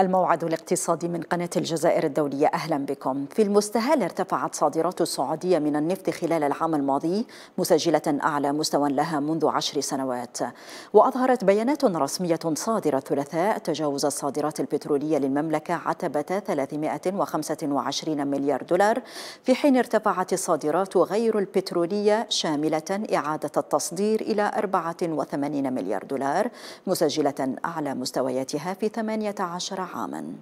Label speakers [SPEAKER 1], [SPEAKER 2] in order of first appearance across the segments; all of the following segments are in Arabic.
[SPEAKER 1] الموعد الاقتصادي من قناة الجزائر الدولية أهلا بكم في المستهل ارتفعت صادرات السعودية من النفط خلال العام الماضي مسجلة أعلى مستوى لها منذ عشر سنوات وأظهرت بيانات رسمية صادرة الثلاثاء تجاوز الصادرات البترولية للمملكة عتبة 325 مليار دولار في حين ارتفعت الصادرات غير البترولية شاملة إعادة التصدير إلى 84 مليار دولار مسجلة أعلى مستوياتها في 18 عاما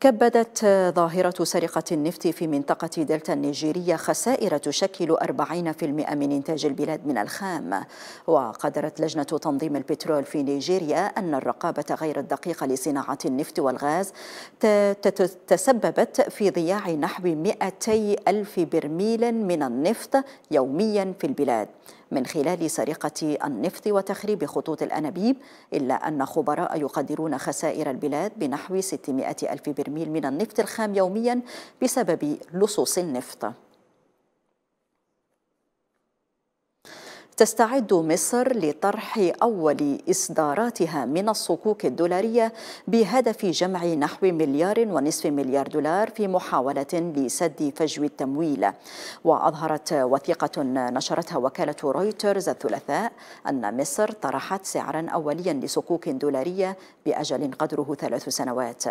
[SPEAKER 1] كبدت ظاهرة سرقة النفط في منطقة دلتا النيجيرية خسائر تشكل 40% من إنتاج البلاد من الخام وقدرت لجنة تنظيم البترول في نيجيريا أن الرقابة غير الدقيقة لصناعة النفط والغاز تسببت في ضياع نحو 200 ألف برميل من النفط يوميا في البلاد من خلال سرقة النفط وتخريب خطوط الأنابيب إلا أن خبراء يقدرون خسائر البلاد بنحو 600 ألف برميل من النفط الخام يوميا بسبب لصوص النفط تستعد مصر لطرح أول إصداراتها من الصكوك الدولارية بهدف جمع نحو مليار ونصف مليار دولار في محاولة لسد فجو التمويل وأظهرت وثيقة نشرتها وكالة رويترز الثلاثاء أن مصر طرحت سعرا أوليا لصكوك دولارية بأجل قدره ثلاث سنوات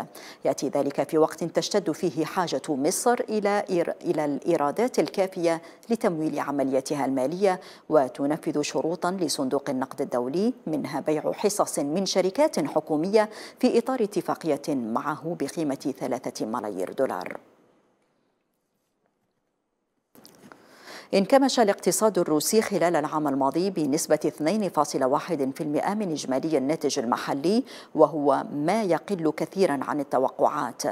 [SPEAKER 1] يأتي ذلك في وقت تشتد فيه حاجة مصر إلى إلى الإيرادات الكافية لتمويل عمليتها المالية وتنفذ ينفذ شروطا لصندوق النقد الدولي منها بيع حصص من شركات حكومية في إطار اتفاقية معه بقيمة ثلاثة ملايير دولار انكمش الاقتصاد الروسي خلال العام الماضي بنسبة 2.1% من إجمالي الناتج المحلي وهو ما يقل كثيرا عن التوقعات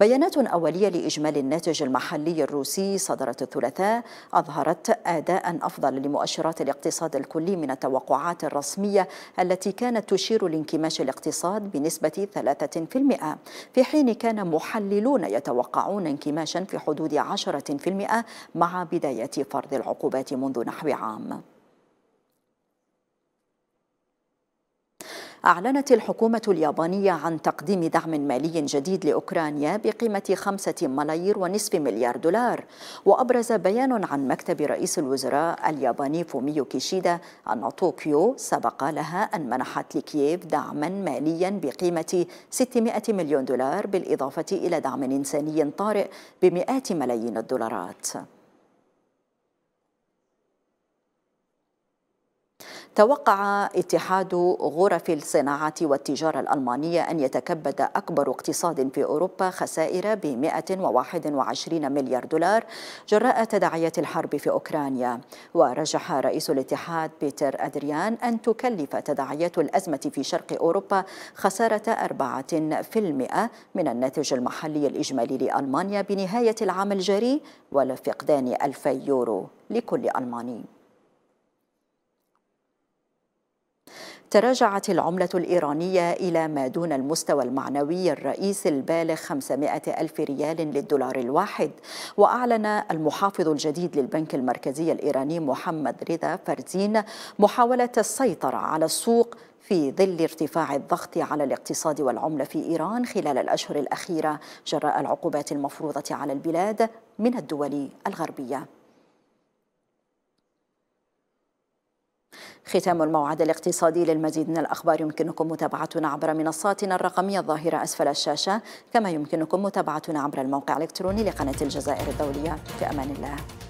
[SPEAKER 1] بيانات أولية لإجمالي الناتج المحلي الروسي صدرت الثلاثاء أظهرت أداء أفضل لمؤشرات الاقتصاد الكلي من التوقعات الرسمية التي كانت تشير لانكماش الاقتصاد بنسبة 3% في حين كان محللون يتوقعون انكماشا في حدود 10% مع بداية فرض العقوبات منذ نحو عام أعلنت الحكومة اليابانية عن تقديم دعم مالي جديد لأوكرانيا بقيمة خمسة ملايير ونصف مليار دولار وأبرز بيان عن مكتب رئيس الوزراء الياباني فوميو كيشيدا أن طوكيو سبق لها أن منحت لكييف دعما ماليا بقيمة 600 مليون دولار بالإضافة إلى دعم إنساني طارئ بمئات ملايين الدولارات توقع اتحاد غرف الصناعة والتجارة الألمانية أن يتكبد أكبر اقتصاد في أوروبا خسائر ب 121 مليار دولار جراء تداعيات الحرب في أوكرانيا ورجح رئيس الاتحاد بيتر أدريان أن تكلف تداعيات الأزمة في شرق أوروبا خسارة 4% من الناتج المحلي الإجمالي لألمانيا بنهاية العام الجاري ولا فقدان 2000 يورو لكل ألماني تراجعت العملة الإيرانية إلى ما دون المستوى المعنوي الرئيسي البالغ 500 ألف ريال للدولار الواحد وأعلن المحافظ الجديد للبنك المركزي الإيراني محمد رضا فرزين محاولة السيطرة على السوق في ظل ارتفاع الضغط على الاقتصاد والعملة في إيران خلال الأشهر الأخيرة جراء العقوبات المفروضة على البلاد من الدول الغربية ختام الموعد الاقتصادي للمزيد من الأخبار يمكنكم متابعتنا عبر منصاتنا الرقمية الظاهرة أسفل الشاشة كما يمكنكم متابعتنا عبر الموقع الإلكتروني لقناة الجزائر الدولية في أمان الله